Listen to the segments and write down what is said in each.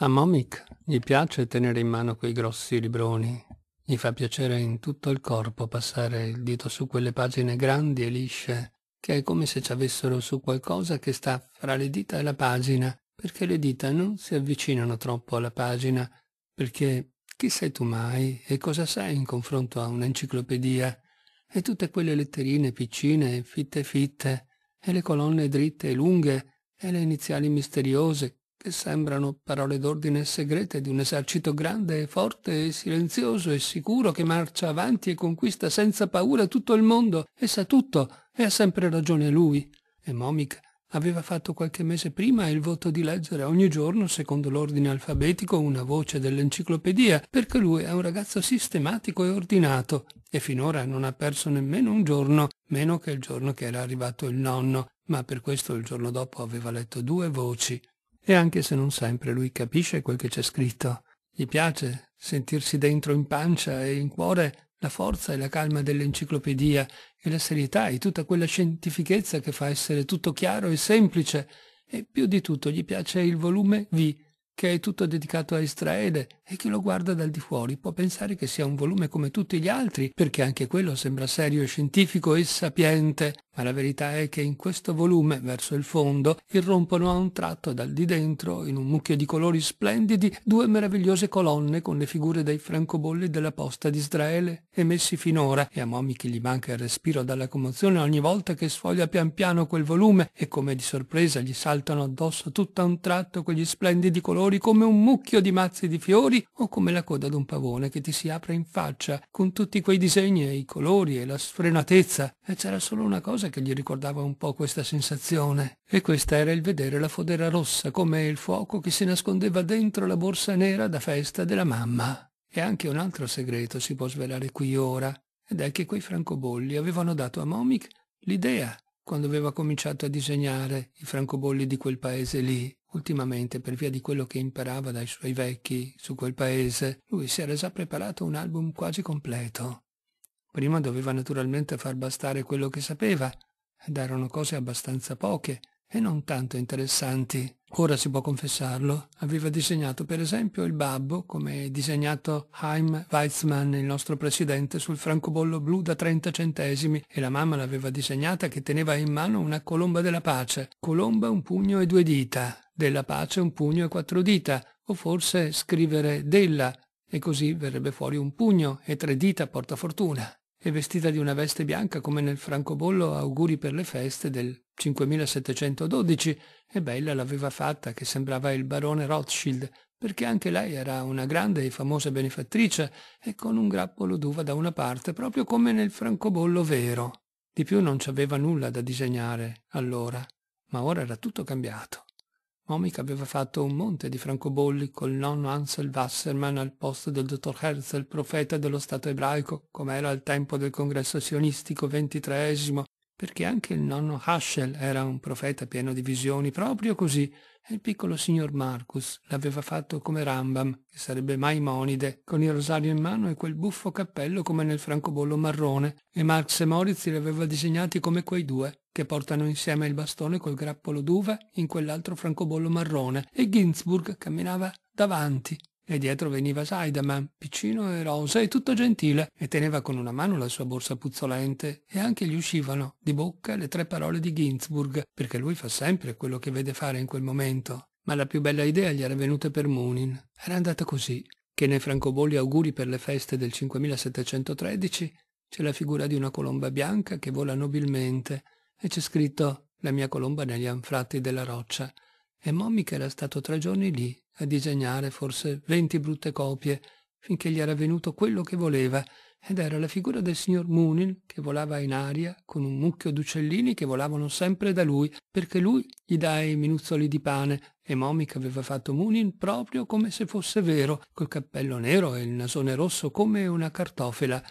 A Momic gli piace tenere in mano quei grossi libroni. Gli fa piacere in tutto il corpo passare il dito su quelle pagine grandi e lisce, che è come se ci avessero su qualcosa che sta fra le dita e la pagina, perché le dita non si avvicinano troppo alla pagina, perché chi sei tu mai e cosa sei in confronto a un'enciclopedia? E tutte quelle letterine piccine, fitte fitte, e le colonne dritte e lunghe, e le iniziali misteriose, che sembrano parole d'ordine segrete di un esercito grande e forte e silenzioso e sicuro che marcia avanti e conquista senza paura tutto il mondo e sa tutto e ha sempre ragione lui. E Momic aveva fatto qualche mese prima il voto di leggere ogni giorno, secondo l'ordine alfabetico, una voce dell'enciclopedia, perché lui è un ragazzo sistematico e ordinato e finora non ha perso nemmeno un giorno, meno che il giorno che era arrivato il nonno, ma per questo il giorno dopo aveva letto due voci e anche se non sempre lui capisce quel che c'è scritto, gli piace sentirsi dentro in pancia e in cuore la forza e la calma dell'enciclopedia e la serietà e tutta quella scientifichezza che fa essere tutto chiaro e semplice. E più di tutto gli piace il volume V, che è tutto dedicato a Israele e chi lo guarda dal di fuori può pensare che sia un volume come tutti gli altri, perché anche quello sembra serio e scientifico e sapiente, ma la verità è che in questo volume, verso il fondo, irrompono a un tratto dal di dentro, in un mucchio di colori splendidi, due meravigliose colonne con le figure dei francobolli della posta di Israele, emessi finora, e a Momi che gli manca il respiro dalla commozione ogni volta che sfoglia pian piano quel volume e come di sorpresa gli saltano addosso tutto a un tratto quegli splendidi colori come un mucchio di mazzi di fiori o come la coda d'un pavone che ti si apre in faccia, con tutti quei disegni e i colori e la sfrenatezza. E c'era solo una cosa qualcosa che gli ricordava un po' questa sensazione, e questa era il vedere la fodera rossa come il fuoco che si nascondeva dentro la borsa nera da festa della mamma. E anche un altro segreto si può svelare qui ora, ed è che quei francobolli avevano dato a Momic l'idea quando aveva cominciato a disegnare i francobolli di quel paese lì. Ultimamente, per via di quello che imparava dai suoi vecchi su quel paese, lui si era già preparato un album quasi completo. Prima doveva naturalmente far bastare quello che sapeva, ed erano cose abbastanza poche e non tanto interessanti. Ora si può confessarlo, aveva disegnato per esempio il babbo, come è disegnato Heim Weizmann, il nostro presidente, sul francobollo blu da 30 centesimi, e la mamma l'aveva disegnata che teneva in mano una colomba della pace, colomba un pugno e due dita, della pace un pugno e quattro dita, o forse scrivere della, e così verrebbe fuori un pugno e tre dita porta fortuna e vestita di una veste bianca come nel francobollo auguri per le feste del 5712 e Bella l'aveva fatta che sembrava il barone Rothschild perché anche lei era una grande e famosa benefattrice e con un grappolo d'uva da una parte proprio come nel francobollo vero. Di più non c'aveva nulla da disegnare allora, ma ora era tutto cambiato. Omic aveva fatto un monte di francobolli col nonno Ansel Wasserman al posto del dottor Herzl, profeta dello Stato ebraico, come era al tempo del congresso sionistico ventitreesimo, perché anche il nonno Haschel era un profeta pieno di visioni, proprio così, e il piccolo signor Marcus l'aveva fatto come Rambam, che sarebbe Maimonide, con il rosario in mano e quel buffo cappello come nel francobollo marrone, e Marx e Moritz li aveva disegnati come quei due, che portano insieme il bastone col grappolo d'uva in quell'altro francobollo marrone, e Ginzburg camminava davanti. E dietro veniva Saidaman, piccino e rosa e tutto gentile, e teneva con una mano la sua borsa puzzolente, e anche gli uscivano di bocca le tre parole di Ginzburg, perché lui fa sempre quello che vede fare in quel momento. Ma la più bella idea gli era venuta per Munin. Era andata così, che nei francobolli auguri per le feste del 5713 c'è la figura di una colomba bianca che vola nobilmente, e c'è scritto la mia colomba negli anfratti della roccia e Mommy era stato tre giorni lì a disegnare forse venti brutte copie finché gli era venuto quello che voleva ed era la figura del signor Munin che volava in aria con un mucchio d'uccellini che volavano sempre da lui perché lui gli dà i minuzzoli di pane e Momica aveva fatto Munin proprio come se fosse vero col cappello nero e il nasone rosso come una cartofela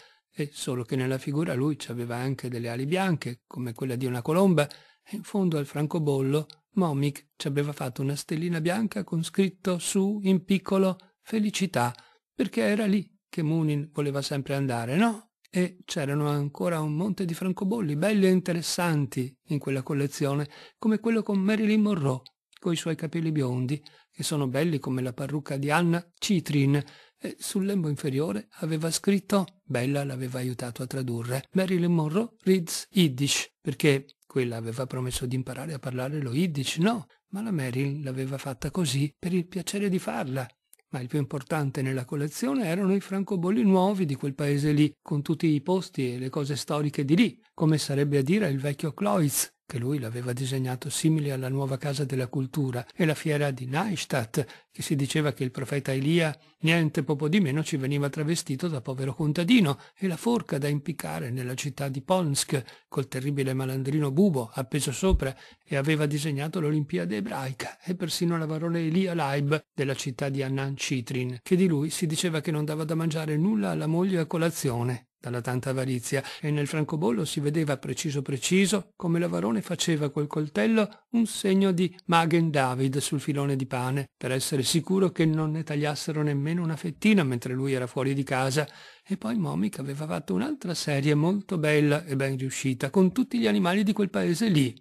e solo che nella figura lui ci aveva anche delle ali bianche, come quella di una colomba, e in fondo al francobollo Momic ci aveva fatto una stellina bianca con scritto su in piccolo felicità, perché era lì che Munin voleva sempre andare, no? E c'erano ancora un monte di francobolli belli e interessanti in quella collezione, come quello con Marilyn Monroe, coi suoi capelli biondi, che sono belli come la parrucca di Anna Citrin, e sul lembo inferiore aveva scritto, Bella l'aveva aiutato a tradurre, Marilyn Monroe reads Yiddish, perché quella aveva promesso di imparare a parlare lo Yiddish, no, ma la Marilyn l'aveva fatta così per il piacere di farla. Ma il più importante nella collezione erano i francobolli nuovi di quel paese lì, con tutti i posti e le cose storiche di lì, come sarebbe a dire il vecchio Cloitz, che lui l'aveva disegnato simile alla nuova casa della cultura, e la fiera di Neustadt, che si diceva che il profeta Elia niente poco di meno ci veniva travestito da povero contadino, e la forca da impiccare nella città di Polsk, col terribile malandrino Bubo appeso sopra, e aveva disegnato l'Olimpiade ebraica, e persino la barone Elia Leib della città di Annan Citrin, che di lui si diceva che non dava da mangiare nulla alla moglie a colazione, dalla tanta avarizia, e nel francobollo si vedeva preciso preciso come l'avarone faceva col coltello un segno di Magen David sul filone di pane, per essere sicuro che non ne tagliassero nemmeno una fettina mentre lui era fuori di casa. E poi Momic aveva fatto un'altra serie molto bella e ben riuscita, con tutti gli animali di quel paese lì.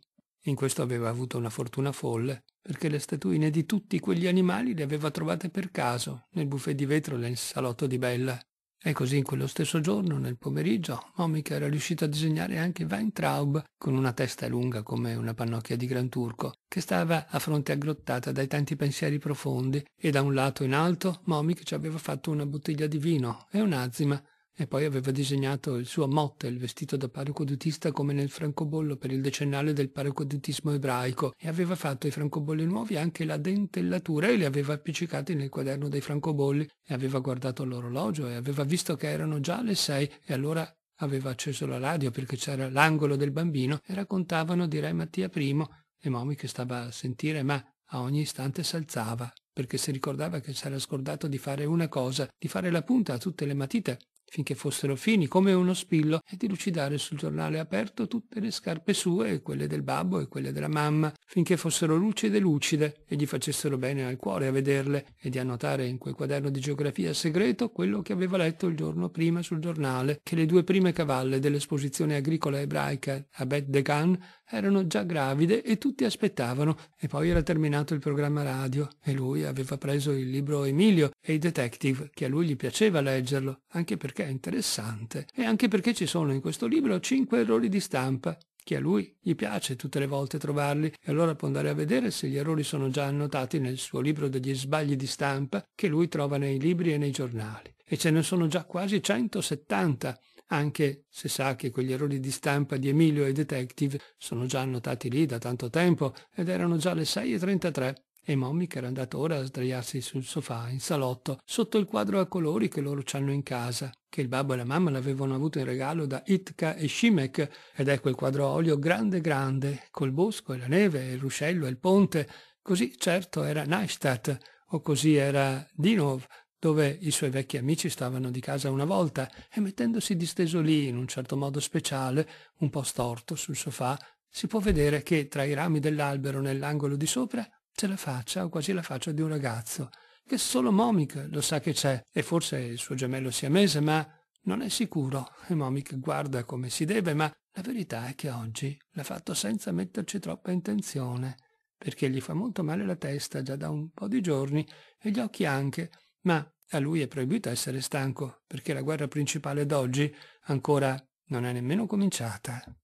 In questo aveva avuto una fortuna folle, perché le statuine di tutti quegli animali le aveva trovate per caso, nel buffet di vetro nel salotto di Bella e così in quello stesso giorno, nel pomeriggio, Momica era riuscito a disegnare anche Weintraub, con una testa lunga come una pannocchia di gran turco, che stava a fronte aggrottata dai tanti pensieri profondi, e da un lato in alto Momic ci aveva fatto una bottiglia di vino e un'azima e poi aveva disegnato il suo motte, il vestito da paracodutista come nel francobollo per il decennale del paracodutismo ebraico e aveva fatto ai francobolli nuovi anche la dentellatura e li aveva appiccicati nel quaderno dei francobolli e aveva guardato l'orologio e aveva visto che erano già le sei e allora aveva acceso la radio perché c'era l'angolo del bambino e raccontavano di Re Mattia I e Momi che stava a sentire ma a ogni istante s'alzava perché si ricordava che s'era scordato di fare una cosa, di fare la punta a tutte le matite finché fossero fini come uno spillo, e di lucidare sul giornale aperto tutte le scarpe sue e quelle del babbo e quelle della mamma, finché fossero lucide lucide e gli facessero bene al cuore a vederle, e di annotare in quel quaderno di geografia segreto quello che aveva letto il giorno prima sul giornale, che le due prime cavalle dell'esposizione agricola ebraica a Bet Degan erano già gravide e tutti aspettavano, e poi era terminato il programma radio, e lui aveva preso il libro Emilio e i detective, che a lui gli piaceva leggerlo, anche perché perché è interessante e anche perché ci sono in questo libro cinque errori di stampa che a lui gli piace tutte le volte trovarli e allora può andare a vedere se gli errori sono già annotati nel suo libro degli sbagli di stampa che lui trova nei libri e nei giornali. E ce ne sono già quasi 170 anche se sa che quegli errori di stampa di Emilio e Detective sono già annotati lì da tanto tempo ed erano già le 6.33 e mommy che era andato ora a sdraiarsi sul sofà, in salotto, sotto il quadro a colori che loro c'hanno in casa, che il babbo e la mamma l'avevano avuto in regalo da Itka e Shimek, ed ecco il quadro a olio grande grande, col bosco e la neve, e il ruscello e il ponte, così certo era Neustadt, o così era Dinov, dove i suoi vecchi amici stavano di casa una volta, e mettendosi disteso lì, in un certo modo speciale, un po' storto sul sofà, si può vedere che tra i rami dell'albero nell'angolo di sopra c'è la faccia o quasi la faccia di un ragazzo, che solo Momic lo sa che c'è, e forse il suo gemello siamese, ma non è sicuro. E Momic guarda come si deve, ma la verità è che oggi l'ha fatto senza metterci troppa intenzione, perché gli fa molto male la testa già da un po' di giorni e gli occhi anche, ma a lui è proibito essere stanco, perché la guerra principale d'oggi ancora non è nemmeno cominciata.